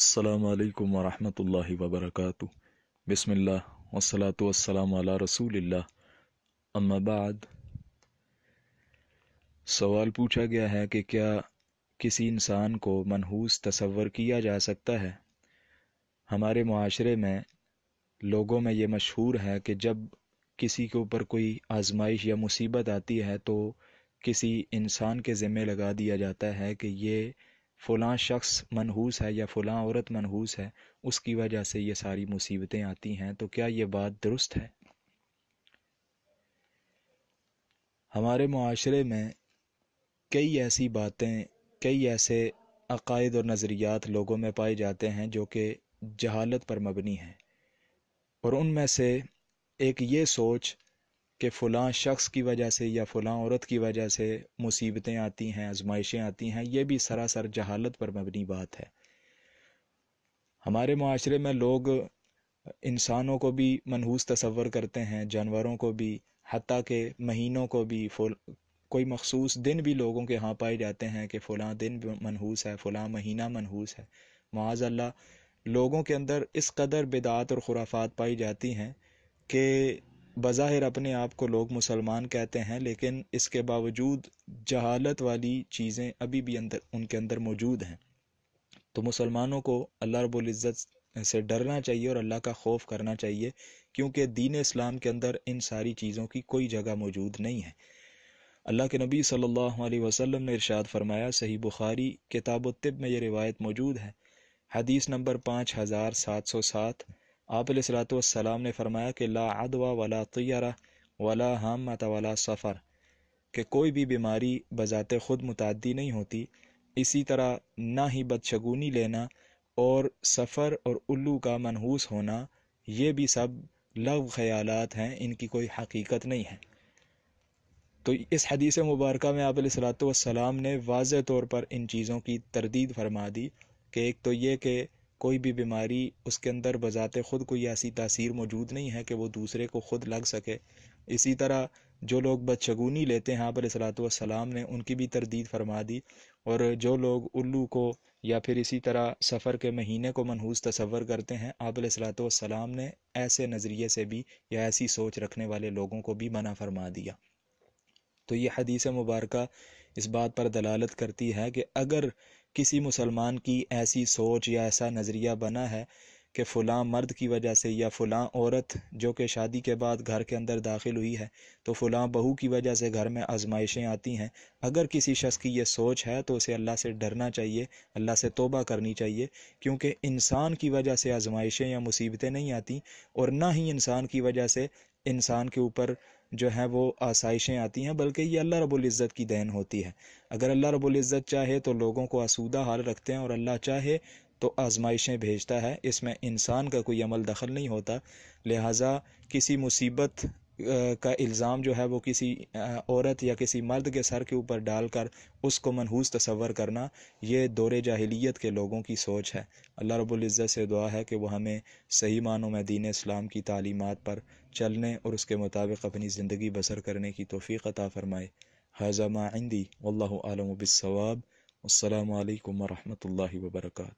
अल्लाम वरम् वबरक बसमिल्ल वसलात वसलाम रसूल अम्माबाद सवाल पूछा गया है कि क्या किसी इंसान को मनहूस तसवर किया जा सकता है हमारे माशरे में लोगों में ये मशहूर है कि जब किसी के ऊपर कोई आजमाइश या मुसीबत आती है तो किसी इंसान के ज़िम्मे लगा दिया जाता है कि ये फ़लाँ शख्स मनहूस है या फ़लाँ औरत मनहूस है उसकी वजह से ये सारी मुसीबतें आती हैं तो क्या ये बात दुरुस्त है हमारे माशरे में कई ऐसी बातें कई ऐसे अकायद और नज़रियात लोगों में पाए जाते हैं जो कि जहालत पर मबनी हैं और उनमें से एक ये सोच कि फ़लाँ शख्स की वजह से या फ़लाँ औरत की वजह से मुसीबतें आती हैं आजमाइशें आती हैं ये भी सरासर जहालत पर मबनी बात है हमारे माशरे में लोग इंसानों को भी मनहूस तसवर करते हैं जानवरों को भी हती के महीनों को भी फुल कोई मखसूस दिन भी लोगों के यहाँ पाए जाते हैं कि फ़लाँ दिन मनहूस है फ़लाँ महीना मनहूस है माज अल्लाह लोगों के अंदर इस कदर बेदात और खुराफात पाई जाती हैं कि बज़ाहिर अपने आप को लोग मुसलमान कहते हैं लेकिन इसके बावजूद जहालत वाली चीज़ें अभी भी अंदर उनके अंदर मौजूद हैं तो मुसलमानों को अल्लाह रबुल्ज़त से डरना चाहिए और अल्लाह का खौफ करना चाहिए क्योंकि दीन इस्लाम के अंदर इन सारी चीज़ों की कोई जगह मौजूद नहीं है अल्लाह के नबी सल्लल्लाहु अलैहि वसल्लम ने इरशाद फरमाया सही बुखारी किताब तिब में ये रिवायत मौजूद है हदीस नंबर पाँच हज़ार सात सौ सात आप सलाम ने फरमाया कि ला अदवा वला तैयारा वला हम वला सफ़र कि कोई भी बीमारी बज़ात ख़ुद मुतदी नहीं होती इसी तरह ना ही बदशगुनी लेना और सफ़र और उल्लू का मनहूस होना ये भी सब लव ख़्याल हैं इनकी कोई हकीकत नहीं है तो इस हदीस मुबारक में आप सलाम ने वाज तौर पर इन चीज़ों की तरदीद फरमा दी कि एक तो ये कि कोई भी बीमारी उसके अंदर बजाते ख़ुद कोई ऐसी तासीर मौजूद नहीं है कि वो दूसरे को ख़ुद लग सके इसी तरह जो लोग बदशगुनी लेते हैं आप सलाम ने उनकी भी तरदीद फरमा दी और जो लोग उल्लू को या फिर इसी तरह सफ़र के महीने को मनहूस तस्वर करते हैं आप ने ऐसे नज़रिए से भी या ऐसी सोच रखने वाले लोगों को भी मना फरमा दिया तो ये हदीस मुबारक इस बात पर दलालत करती है कि अगर किसी मुसलमान की ऐसी सोच या ऐसा नज़रिया बना है कि फ़लाँ मर्द की वजह से या फ़लाँ औरत जो कि शादी के बाद घर के अंदर दाखिल हुई है तो फ़लाँ बहू की वजह से घर में आजमाइशें आती हैं अगर किसी शख्स की ये सोच है तो उसे अल्लाह से डरना चाहिए अल्लाह से तोबा करनी चाहिए क्योंकि इंसान की वजह से आजमाइशें या मुसीबतें नहीं आती और ना ही इंसान की वजह से इंसान के ऊपर जो है वो आसाइशें आती हैं बल्कि ये अल्लाह रबुल्ज़त की देन होती है अगर अल्लाह रबुल्ज़त चाहे तो लोगों को आसूदा हाल रखते हैं और अल्लाह चाहे तो आजमाइशें भेजता है इसमें इंसान का कोई अमल दखल नहीं होता लिहाजा किसी मुसीबत का इल्ज़ाम जो है वो किसी औरत या किसी मर्द के सर के ऊपर डालकर उसको मनहूस तसवर करना ये दौर जाहिलियत के लोगों की सोच है अल्लाह रबुल्ज़त से दुआ है कि वह हमें सही मानों में दीन इस्लाम की तालीमत पर चलने और उसके मुताबिक अपनी ज़िंदगी बसर करने की तोफ़ी अता फ़रमाए हज़ामा आइंदी वल्ल आलम बिसवाब अल्लाम वरहमल वर्का